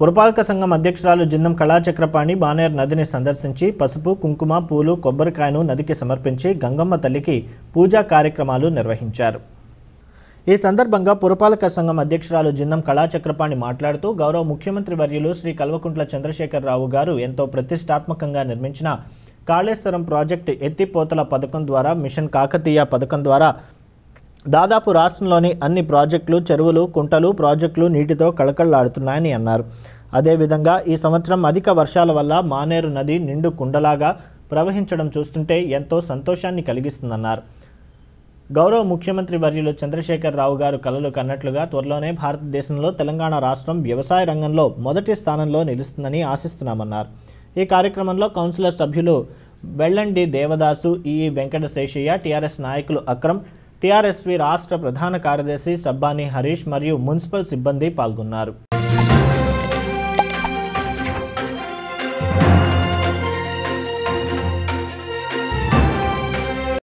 పురపాలక సంఘం అధ్యక్షురాలు జిన్నం కళాచక్రపాణి బానేర్ నదిని సందర్శించి పసుపు కుంకుమ పూలు కొబ్బరికాయను నదికి సమర్పించి గంగమ్మ తల్లికి పూజా కార్యక్రమాలు నిర్వహించారు ఈ సందర్భంగా పురపాలక సంఘం అధ్యక్షురాలు జిన్నం కళాచక్రపాణి మాట్లాడుతూ గౌరవ ముఖ్యమంత్రి వర్యులు శ్రీ కల్వకుంట్ల చంద్రశేఖరరావు గారు ఎంతో ప్రతిష్టాత్మకంగా నిర్మించిన కాళేశ్వరం ప్రాజెక్టు ఎత్తిపోతల పథకం ద్వారా మిషన్ కాకతీయ పథకం ద్వారా దాదాపు రాష్ట్రంలోని అన్ని ప్రాజెక్టులు చెరువులు కుంటలు ప్రాజెక్టులు నీటితో కళకళలాడుతున్నాయని అన్నారు అదేవిధంగా ఈ సంవత్సరం అధిక వర్షాల వల్ల మానేరు నది నిండు కుండలాగా ప్రవహించడం చూస్తుంటే ఎంతో సంతోషాన్ని కలిగిస్తుందన్నారు గౌరవ ముఖ్యమంత్రి వర్యులు చంద్రశేఖర్ రావు గారు కలలు కన్నట్లుగా త్వరలోనే భారతదేశంలో తెలంగాణ రాష్ట్రం వ్యవసాయ రంగంలో మొదటి స్థానంలో నిలుస్తుందని ఆశిస్తున్నామన్నారు ఈ కార్యక్రమంలో కౌన్సిలర్ సభ్యులు వెళ్ళండి దేవదాసు ఈఈ వెంకట శేషయ్య టీఆర్ఎస్ నాయకులు అక్రమ్ టీఆర్ఎస్వి రాష్ట్ర ప్రధాన కార్యదర్శి సబ్బాని హరీష్ మరియు మున్సిపల్ సిబ్బంది పాల్గొన్నారు